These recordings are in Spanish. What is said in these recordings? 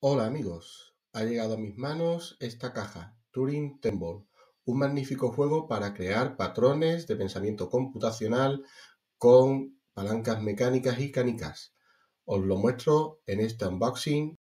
Hola amigos, ha llegado a mis manos esta caja, Turing Temple, un magnífico juego para crear patrones de pensamiento computacional con palancas mecánicas y canicas. Os lo muestro en este unboxing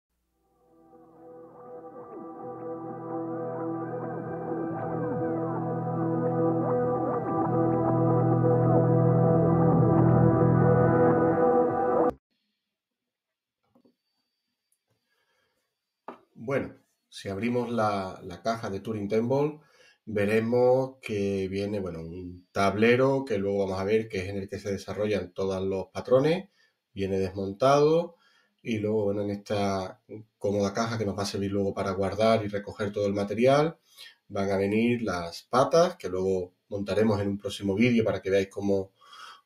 Bueno, si abrimos la, caja de Turing Temple, veremos que viene bueno, un tablero que luego vamos a ver que es en el que se desarrollan todos los patrones, viene desmontado y luego bueno, en esta cómoda caja que nos va a servir luego para guardar y recoger todo el material van a venir las patas que luego montaremos en un próximo vídeo para que veáis cómo,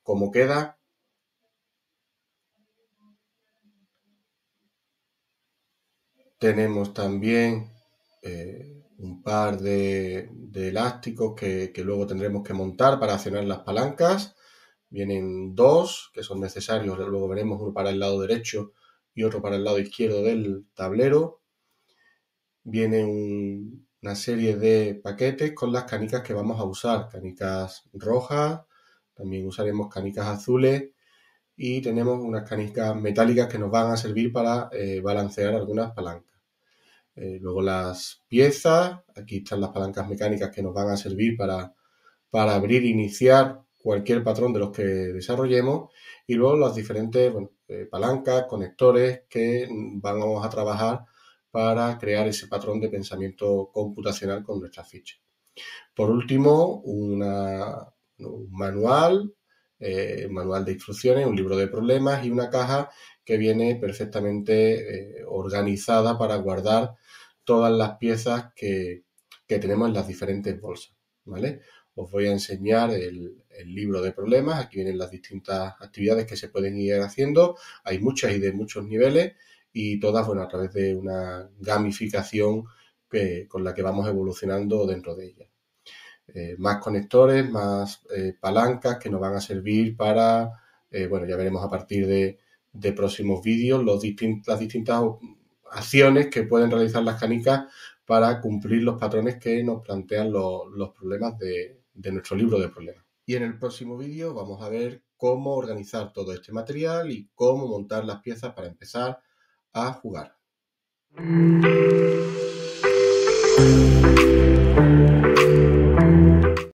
cómo queda Tenemos también eh, un par de, elásticos que, luego tendremos que montar para accionar las palancas. Vienen dos que son necesarios, luego veremos uno para el lado derecho y otro para el lado izquierdo del tablero. Viene una serie de paquetes con las canicas que vamos a usar, canicas rojas, también usaremos canicas azules y tenemos unas canicas metálicas que nos van a servir para eh, balancear algunas palancas. Eh, luego las piezas, aquí están las palancas mecánicas que nos van a servir para, abrir e iniciar cualquier patrón de los que desarrollemos y luego las diferentes eh, palancas, conectores que vamos a trabajar para crear ese patrón de pensamiento computacional con nuestra ficha. Por último, un manual eh, manual de instrucciones, un libro de problemas y una caja que viene perfectamente eh, organizada para guardar todas las piezas que, tenemos en las diferentes bolsas. ¿vale? Os voy a enseñar el, libro de problemas. Aquí vienen las distintas actividades que se pueden ir haciendo. Hay muchas y de muchos niveles y todas bueno, a través de una gamificación eh, con la que vamos evolucionando dentro de ella. Eh, más conectores, más eh, palancas que nos van a servir para, eh, bueno, ya veremos a partir de, próximos vídeos las distintas acciones que pueden realizar las canicas para cumplir los patrones que nos plantean los problemas de, de nuestro libro de problemas. Y en el próximo vídeo vamos a ver cómo organizar todo este material y cómo montar las piezas para empezar a jugar.